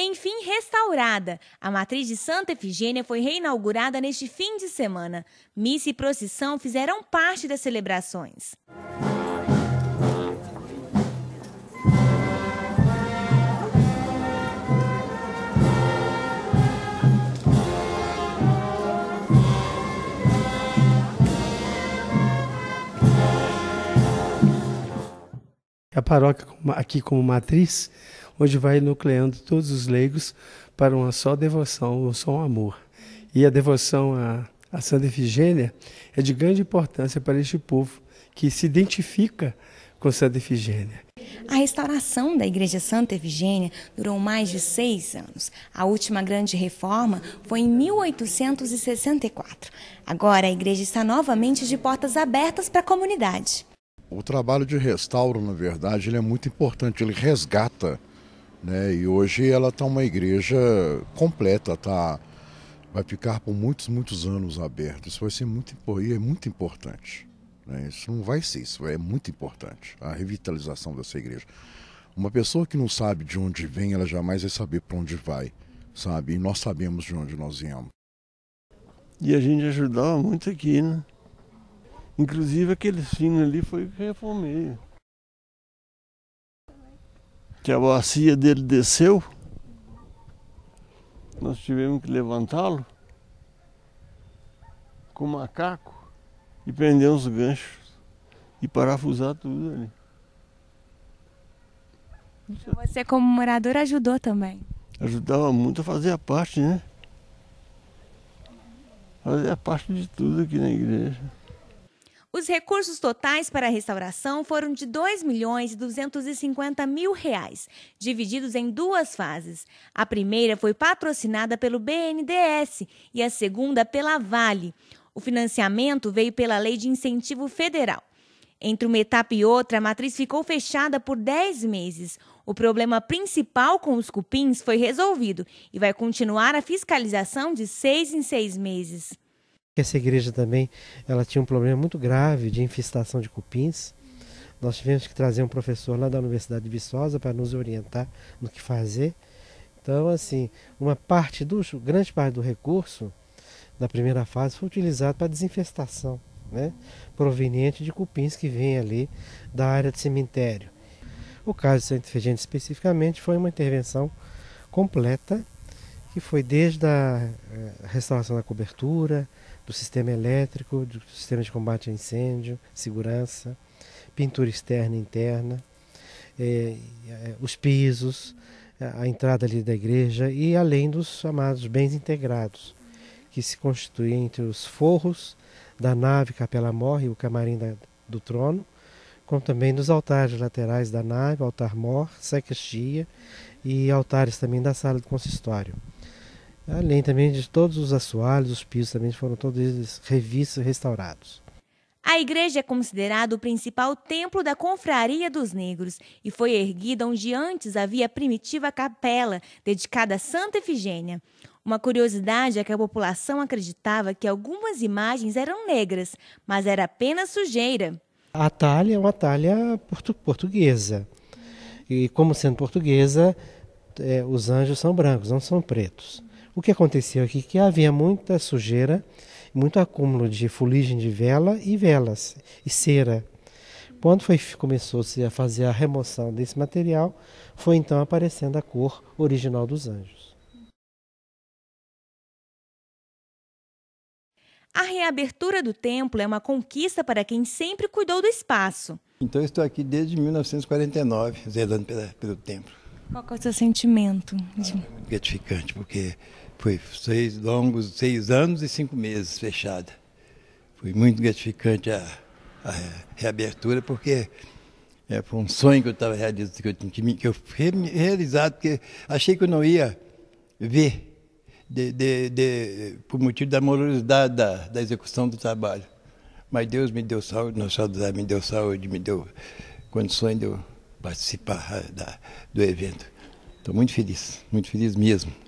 Enfim restaurada, a matriz de Santa Efigênia foi reinaugurada neste fim de semana. Missa e procissão fizeram parte das celebrações. A paróquia, aqui como matriz, onde vai nucleando todos os leigos para uma só devoção, ou só um amor. E a devoção a, a Santa Efigênia é de grande importância para este povo que se identifica com Santa Efigênia. A restauração da Igreja Santa Efigênia durou mais de seis anos. A última grande reforma foi em 1864. Agora a igreja está novamente de portas abertas para a comunidade. O trabalho de restauro, na verdade, ele é muito importante, ele resgata. Né? E hoje ela está uma igreja completa, tá? vai ficar por muitos, muitos anos aberta. Isso vai ser muito, é muito importante. Né? Isso não vai ser, isso é muito importante, a revitalização dessa igreja. Uma pessoa que não sabe de onde vem, ela jamais vai saber para onde vai, sabe? E nós sabemos de onde nós viemos. E a gente ajudava muito aqui, né? Inclusive aquele sino ali foi o que reformei. Que a bacia dele desceu, nós tivemos que levantá-lo com o macaco e prender uns ganchos e parafusar tudo ali. Então, você como morador ajudou também? Ajudava muito a fazer a parte, né? Fazer a parte de tudo aqui na igreja. Os recursos totais para a restauração foram de 2 milhões e 250 mil reais, divididos em duas fases. A primeira foi patrocinada pelo BNDES e a segunda pela Vale. O financiamento veio pela Lei de Incentivo Federal. Entre uma etapa e outra, a matriz ficou fechada por 10 meses. O problema principal com os cupins foi resolvido e vai continuar a fiscalização de seis em seis meses. Essa igreja também, ela tinha um problema muito grave de infestação de cupins. Nós tivemos que trazer um professor lá da Universidade de Viçosa para nos orientar no que fazer. Então, assim, uma parte do, grande parte do recurso da primeira fase foi utilizado para desinfestação, né? Proveniente de cupins que vêm ali da área do cemitério. O caso de Santa Efigênia especificamente foi uma intervenção completa que foi desde a eh, restauração da cobertura, do sistema elétrico, do sistema de combate a incêndio, segurança, pintura externa e interna, eh, eh, os pisos, a entrada ali da igreja e além dos chamados bens integrados, que se constituem entre os forros da nave Capela Mor e o camarim da, do trono, como também dos altares laterais da nave, altar mor, sacristia e altares também da sala do consistório. Além também de todos os assoalhos, os pisos também foram todos eles revistos e restaurados. A igreja é considerada o principal templo da confraria dos negros e foi erguida onde antes havia a primitiva capela dedicada a Santa Efigênia. Uma curiosidade é que a população acreditava que algumas imagens eram negras, mas era apenas sujeira. A talha é uma talha portuguesa. E como sendo portuguesa, é, os anjos são brancos, não são pretos. O que aconteceu aqui que havia muita sujeira, muito acúmulo de fuligem de vela e velas e cera. Quando começou-se a fazer a remoção desse material, foi então aparecendo a cor original dos anjos. A reabertura do templo é uma conquista para quem sempre cuidou do espaço. Então estou aqui desde 1949, zelando pelo, pelo templo. Qual é o seu sentimento? Ah, é gratificante, porque foi seis longos, seis anos e cinco meses fechada. Foi muito gratificante a, a reabertura, porque é, foi um sonho que eu estava realizando, que eu tinha que eu realizado, porque achei que eu não ia ver, de, de, de, por motivo da morosidade da, da execução do trabalho. Mas Deus me deu saúde, nosso Senhora me deu saúde, me deu condições de eu participar ah, da, do evento. Estou muito feliz, muito feliz mesmo.